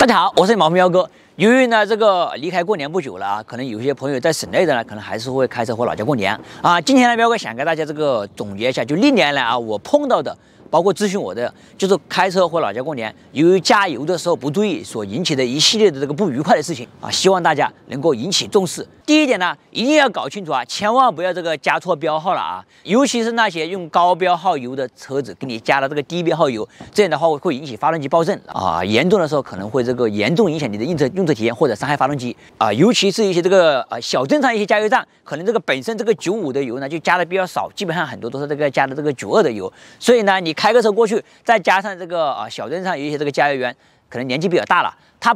大家好，我是你们哥。由于呢，这个离开过年不久了啊，可能有些朋友在省内的呢，可能还是会开车回老家过年啊。今天呢，喵哥想给大家这个总结一下，就历年来啊，我碰到的。包括咨询我的，就是开车回老家过年，由于加油的时候不注意所引起的一系列的这个不愉快的事情啊，希望大家能够引起重视。第一点呢，一定要搞清楚啊，千万不要这个加错标号了啊，尤其是那些用高标号油的车子，给你加了这个低标号油，这样的话会引起发动机爆震啊，严重的时候可能会这个严重影响你的用车用车体验或者伤害发动机啊。尤其是一些这个呃小镇上一些加油站，可能这个本身这个九五的油呢就加的比较少，基本上很多都是这个加的这个九二的油，所以呢你。开个车过去，再加上这个啊，小镇上有一些这个加油员，可能年纪比较大了，他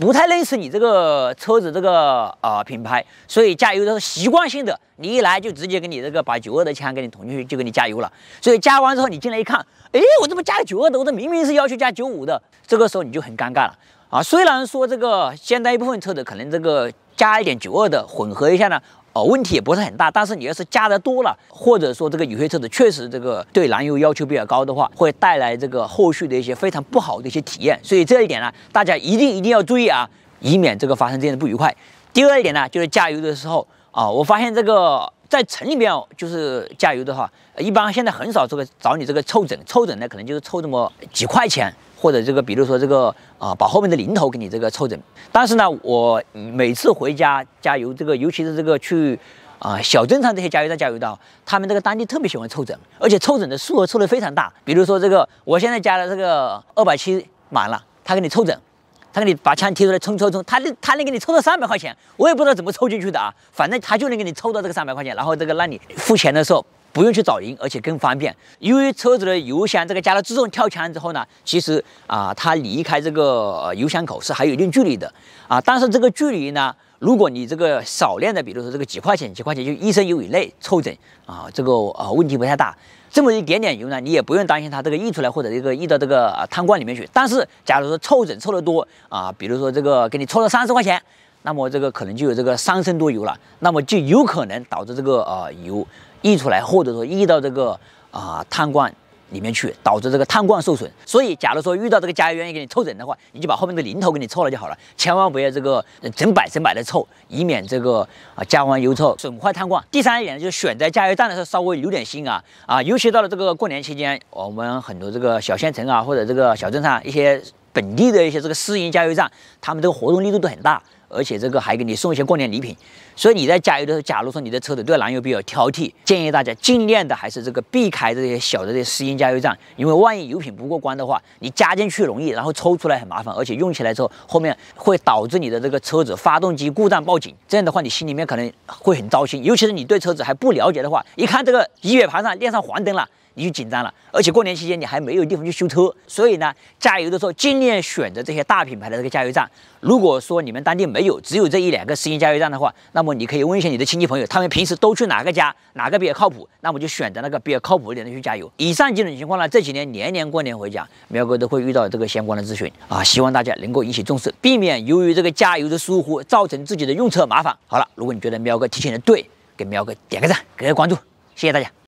不太认识你这个车子这个啊品牌，所以加油的时候习惯性的，你一来就直接给你这个把九二的枪给你捅进去，就给你加油了。所以加完之后，你进来一看，哎，我怎么加的九二的？我这明明是要求加九五的。这个时候你就很尴尬了啊！虽然说这个现在一部分车子可能这个加一点九二的混合一下呢。哦，问题也不是很大，但是你要是加的多了，或者说这个有些车子确实这个对燃油要求比较高的话，会带来这个后续的一些非常不好的一些体验，所以这一点呢，大家一定一定要注意啊，以免这个发生这样的不愉快。第二一点呢，就是加油的时候啊，我发现这个在城里哦，就是加油的话，一般现在很少这个找你这个凑整，凑整呢可能就是凑这么几块钱。或者这个，比如说这个啊，把后面的零头给你这个凑整。但是呢，我每次回家加油，这个尤其是这个去啊小镇上这些加油站加油的他们这个当地特别喜欢凑整，而且凑整的数额凑得非常大。比如说这个，我现在加了这个二百七满了，他给你凑整，他给你把枪提出来冲冲冲，他能他能给你凑到三百块钱，我也不知道怎么凑进去的啊，反正他就能给你凑到这个三百块钱，然后这个让你付钱的时候。不用去找人，而且更方便。因为车子的油箱这个加了自动跳枪之后呢，其实啊，它离开这个油箱口是还有一定距离的啊。但是这个距离呢，如果你这个少量的，比如说这个几块钱、几块钱，就一升油以内凑整啊，这个呃问题不太大。这么一点点油呢，你也不用担心它这个溢出来或者这个溢到这个啊汤罐里面去。但是假如说凑整凑得多啊，比如说这个给你凑了三十块钱，那么这个可能就有这个三升多油了，那么就有可能导致这个呃油。溢出来，或者说溢到这个啊碳罐里面去，导致这个碳罐受损。所以，假如说遇到这个加油员愿意给你凑整的话，你就把后面的零头给你凑了就好了，千万不要这个整百整百的凑，以免这个啊加完油后损坏碳罐。第三一点就是选择加油站的时候稍微留点心啊啊，尤其到了这个过年期间，我们很多这个小县城啊或者这个小镇上一些。本地的一些这个私营加油站，他们这个活动力度都很大，而且这个还给你送一些过年礼品。所以你在加油的时候，假如说你的车子对燃油比较挑剔，建议大家尽量的还是这个避开这些小的这些私营加油站，因为万一油品不过关的话，你加进去容易，然后抽出来很麻烦，而且用起来之后后面会导致你的这个车子发动机故障报警，这样的话你心里面可能会很糟心，尤其是你对车子还不了解的话，一看这个仪表盘上亮上黄灯了。你就紧张了，而且过年期间你还没有地方去修车，所以呢，加油的时候尽量选择这些大品牌的这个加油站。如果说你们当地没有，只有这一两个私营加油站的话，那么你可以问一下你的亲戚朋友，他们平时都去哪个加，哪个比较靠谱，那么就选择那个比较靠谱一点的去加油。以上几种情况呢，这几年年年过年回家，喵哥都会遇到这个相关的咨询啊，希望大家能够引起重视，避免由于这个加油的疏忽造成自己的用车麻烦。好了，如果你觉得喵哥提醒的对，给喵哥点个赞，给个关注，谢谢大家。